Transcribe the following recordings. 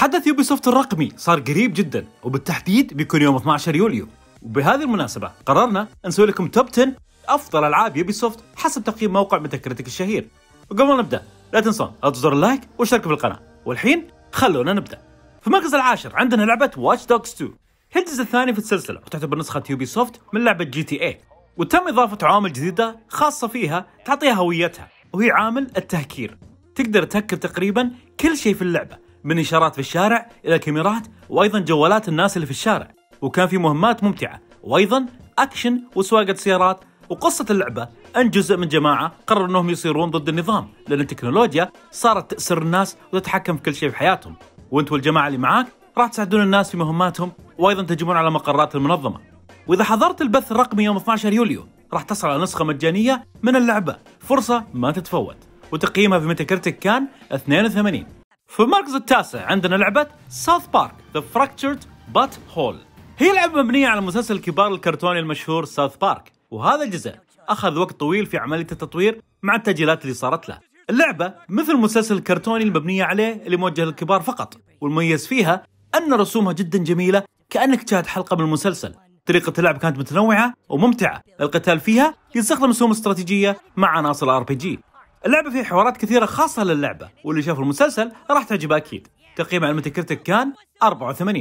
حدث يوبيسوفت الرقمي صار قريب جدا وبالتحديد بيكون يوم 12 يوليو وبهذه المناسبة قررنا نسوي لكم توب 10 أفضل ألعاب يوبيسوفت حسب تقييم موقع متكرتك الشهير وقبل ما نبدأ لا تنسون لا تزور اللايك واشتركوا في القناة والحين خلونا نبدأ في المركز العاشر عندنا لعبة واتش دوكس 2 هي الجزء الثاني في السلسلة وتعتبر نسخة يوبيسوفت من لعبة جي تي اي وتم إضافة عوامل جديدة خاصة فيها تعطيها هويتها وهي عامل التهكير تقدر تهكر تقريبا كل شيء في اللعبة من إشارات في الشارع إلى كاميرات وأيضا جوالات الناس اللي في الشارع وكان في مهمات ممتعة وأيضا أكشن وسواقة سيارات وقصة اللعبة أن جزء من جماعة قرروا أنهم يصيرون ضد النظام لأن التكنولوجيا صارت تأسر الناس وتتحكم في كل شيء في حياتهم وأنت والجماعة اللي معاك راح تساعدون الناس في مهماتهم وأيضا تهجمون على مقرات المنظمة وإذا حضرت البث الرقمي يوم 12 يوليو راح تصل على نسخة مجانية من اللعبة فرصة ما تتفوت وتقييمها في ميتاكرتك كان 82 في المركز التاسع عندنا لعبة ساوث بارك ذا فراكتشرد بات هول هي لعبة مبنية على مسلسل كبار الكرتوني المشهور ساوث بارك وهذا الجزء أخذ وقت طويل في عملية التطوير مع التأجيلات اللي صارت له اللعبة مثل مسلسل الكرتوني المبنية عليه اللي موجه للكبار فقط والمميز فيها أن رسومها جدا جميلة كأنك تشاهد حلقة من المسلسل طريقة اللعب كانت متنوعة وممتعة القتال فيها يستخدم رسوم استراتيجية مع عناصر ار بي جي اللعبة فيها حوارات كثيرة خاصة للعبة واللي شاف المسلسل راح تعجبه أكيد تقييم على متكرتك كان 84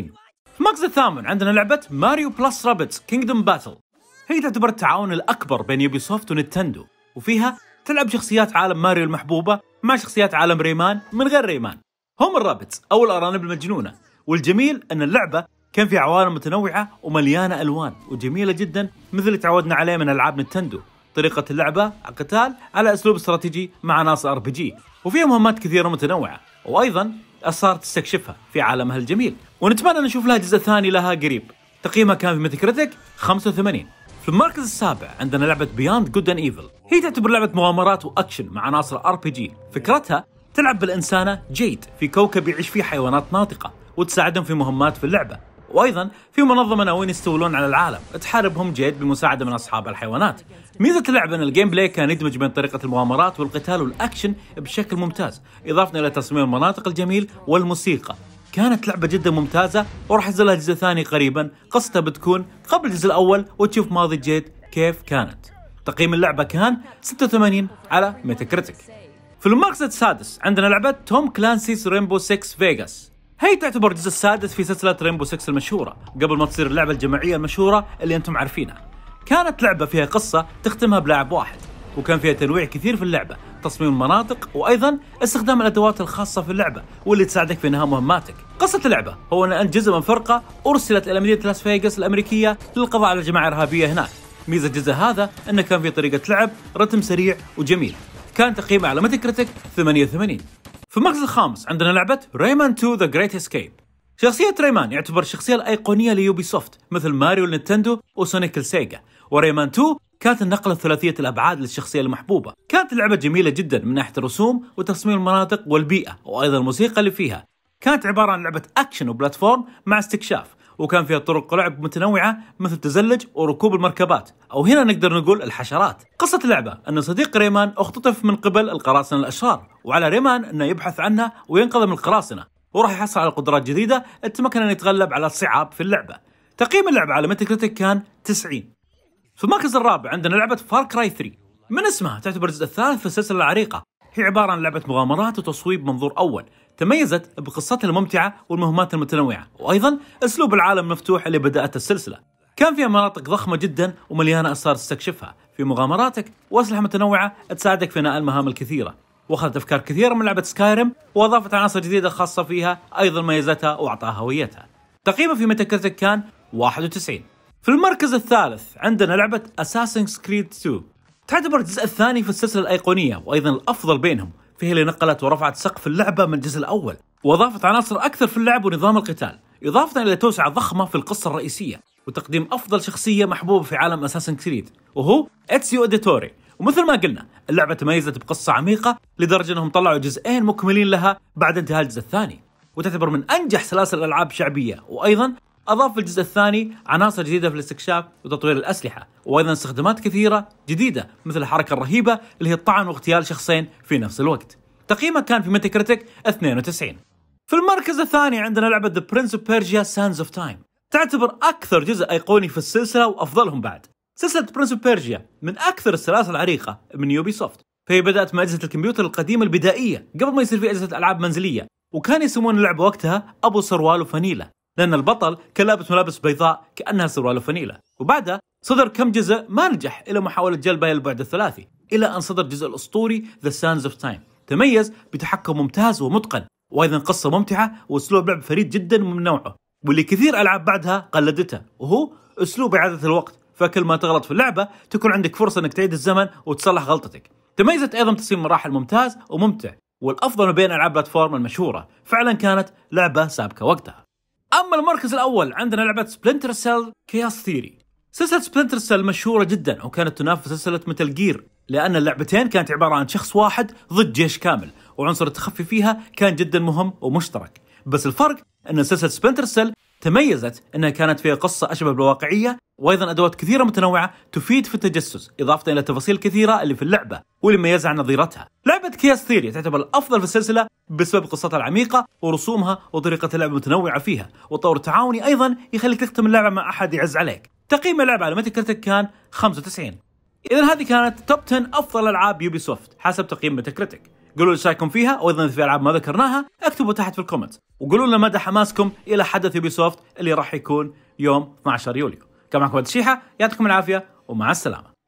في المركز الثامن عندنا لعبة ماريو بلس رابتس كينجدوم باتل هي تعتبر التعاون الأكبر بين يوبي سوفت ونتندو وفيها تلعب شخصيات عالم ماريو المحبوبة مع شخصيات عالم ريمان من غير ريمان هم الرابتس أو الأرانب المجنونة والجميل أن اللعبة كان في عوالم متنوعة ومليانة ألوان وجميلة جدا مثل اللي تعودنا عليه من ألعاب نتندو طريقة اللعبة، القتال، على أسلوب استراتيجي مع عناصر ار بي جي، وفيها مهمات كثيرة متنوعة وأيضا أسرار تستكشفها في عالمها الجميل، ونتمنى نشوف لها جزء ثاني لها قريب. تقييمها كان في متكرتك 85. في المركز السابع عندنا لعبة بياند جود اند ايفل، هي تعتبر لعبة مغامرات واكشن مع عناصر ار بي جي، فكرتها تلعب بالإنسانة جيت في كوكب يعيش فيه حيوانات ناطقة، وتساعدهم في مهمات في اللعبة، وايضا في منظمه ناويين يستولون على العالم تحاربهم جيد بمساعده من اصحاب الحيوانات ميزه اللعبه ان الجيم بلاي كان يدمج بين طريقه المغامرات والقتال والاكشن بشكل ممتاز اضافه الى تصميم المناطق الجميل والموسيقى كانت لعبة جدا ممتازة وراح ينزلها جزء ثاني قريبا قصته بتكون قبل الجزء الأول وتشوف ماضي جيد كيف كانت تقييم اللعبة كان 86 على ميتا كريتيك في المركز السادس عندنا لعبة توم كلانسيس ريمبو 6 فيغاس هي تعتبر الجزء السادس في سلسلة ريمبو 6 المشهورة قبل ما تصير اللعبة الجماعية المشهورة اللي أنتم عارفينها كانت لعبة فيها قصة تختمها بلاعب واحد وكان فيها تنويع كثير في اللعبة تصميم المناطق وأيضا استخدام الأدوات الخاصة في اللعبة واللي تساعدك في إنهاء مهماتك قصة اللعبة هو أن أنت جزء من فرقة أرسلت إلى مدينة لاس فيغاس الأمريكية للقضاء على جماعة إرهابية هناك ميزة الجزء هذا أنه كان في طريقة لعب رتم سريع وجميل كان تقييمه على متكرتك 88 في المركز الخامس عندنا لعبة ريمان 2 ذا جريت اسكيب شخصية ريمان يعتبر الشخصية الأيقونية ليوبي سوفت مثل ماريو لنتندو وسونيك لسيجا وريمان 2 كانت النقلة ثلاثية الأبعاد للشخصية المحبوبة كانت اللعبة جميلة جدا من ناحية الرسوم وتصميم المناطق والبيئة وأيضا الموسيقى اللي فيها كانت عبارة عن لعبة أكشن وبلاتفورم مع استكشاف وكان فيها طرق لعب متنوعة مثل تزلج وركوب المركبات أو هنا نقدر نقول الحشرات قصة اللعبة أن صديق ريمان اختطف من قبل القراصنة الأشرار وعلى ريمان أنه يبحث عنها وينقذها من القراصنة وراح يحصل على قدرات جديدة تمكن أن يتغلب على الصعاب في اللعبة تقييم اللعبة على متكريتك كان 90 في المركز الرابع عندنا لعبة فار كراي 3 من اسمها تعتبر الجزء الثالث في السلسلة العريقة هي عبارة عن لعبة مغامرات وتصويب منظور أول تميزت بقصتها الممتعة والمهمات المتنوعة وأيضا أسلوب العالم المفتوح اللي بدأت السلسلة كان فيها مناطق ضخمة جدا ومليانة أسرار تستكشفها في مغامراتك وأسلحة متنوعة تساعدك في ناء المهام الكثيرة واخذت أفكار كثيرة من لعبة سكايرم وأضافت عناصر جديدة خاصة فيها أيضا ميزتها وأعطاها هويتها تقييمه في متكرتك كان 91 في المركز الثالث عندنا لعبة Assassin's Creed 2 تعتبر الجزء الثاني في السلسلة الأيقونية وأيضا الأفضل بينهم فهي اللي نقلت ورفعت سقف اللعبة من الجزء الأول وأضافت عناصر أكثر في اللعب ونظام القتال إضافة إلى توسعة ضخمة في القصة الرئيسية وتقديم أفضل شخصية محبوبة في عالم أساسن كريد وهو إتسيو إديتوري ومثل ما قلنا اللعبة تميزت بقصة عميقة لدرجة أنهم طلعوا جزئين مكملين لها بعد انتهاء الجزء الثاني وتعتبر من أنجح سلاسل ألعاب شعبية وأيضا أضاف في الجزء الثاني عناصر جديدة في الاستكشاف وتطوير الأسلحة وأيضا استخدامات كثيرة جديدة مثل الحركة الرهيبة اللي هي الطعن واغتيال شخصين في نفس الوقت تقييمه كان في ميتا كريتيك 92 في المركز الثاني عندنا لعبة ذا برنس اوف بيرجيا ساندز اوف تايم تعتبر أكثر جزء أيقوني في السلسلة وأفضلهم بعد سلسلة برنس اوف بيرجيا من أكثر السلاسل العريقة من يوبي سوفت فهي بدأت مع أجهزة الكمبيوتر القديمة البدائية قبل ما يصير في أجهزة ألعاب منزلية وكان يسمون اللعبة وقتها أبو سروال وفانيلا لأن البطل كان لابس ملابس بيضاء كأنها سروال وفنيلة وبعدها صدر كم جزء ما نجح إلى محاولة جلبه آية إلى البعد الثلاثي إلى أن صدر الجزء الأسطوري The Sands of Time تميز بتحكم ممتاز ومتقن وأيضا قصة ممتعة وأسلوب لعب فريد جدا من نوعه واللي كثير ألعاب بعدها قلدته وهو أسلوب إعادة الوقت فكل ما تغلط في اللعبة تكون عندك فرصة أنك تعيد الزمن وتصلح غلطتك تميزت أيضا تصميم مراحل ممتاز وممتع والافضل بين العاب بلاتفورم المشهوره، فعلا كانت لعبه سابقه وقتها. اما المركز الاول عندنا لعبه سبلنتر سيل كياس ثيري سلسله سبلنتر سيل مشهوره جدا وكانت تنافس سلسله متل جير لان اللعبتين كانت عباره عن شخص واحد ضد جيش كامل وعنصر التخفي فيها كان جدا مهم ومشترك بس الفرق ان سلسله سبلنتر سيل تميزت انها كانت فيها قصه اشبه بالواقعيه وايضا ادوات كثيره متنوعه تفيد في التجسس اضافه الى تفاصيل كثيره اللي في اللعبه واللي ميزها عن نظيرتها لعبه كياس ثيري تعتبر الافضل في السلسله بسبب قصتها العميقه ورسومها وطريقه اللعب المتنوعه فيها والطور التعاوني ايضا يخليك تختم اللعبه مع احد يعز عليك تقييم اللعبه على متى كرتك كان 95 اذا هذه كانت توب 10 افضل العاب يوبي سوفت حسب تقييم متى كرتك قولوا لي رايكم فيها وايضا اذا في العاب ما ذكرناها اكتبوا تحت في الكومنت وقولوا لنا مدى حماسكم الى حدث يوبي سوفت اللي راح يكون يوم 12 يوليو كان معكم شيحه يعطيكم العافيه ومع السلامه